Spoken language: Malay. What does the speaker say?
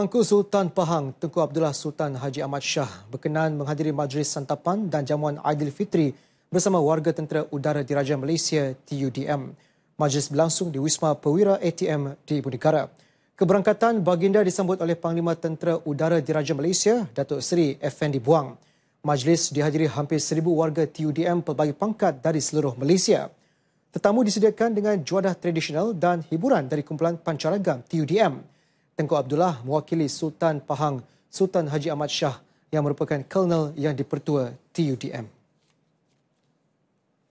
Tengku Sultan Pahang Tengku Abdullah Sultan Haji Ahmad Shah berkenan menghadiri majlis santapan dan jamuan Aidilfitri bersama warga tentera udara Diraja Malaysia TUDM. Majlis berlangsung di Wisma Perwira ATM di Ibu Negara. Keberangkatan baginda disambut oleh Panglima Tentera Udara Diraja Malaysia, Datuk Seri Effendi Buang. Majlis dihadiri hampir seribu warga TUDM pelbagai pangkat dari seluruh Malaysia. Tetamu disediakan dengan juadah tradisional dan hiburan dari kumpulan pancaragam TUDM. Tengku Abdullah mewakili Sultan Pahang Sultan Haji Ahmad Shah yang merupakan kolonel yang dipertua TUDM.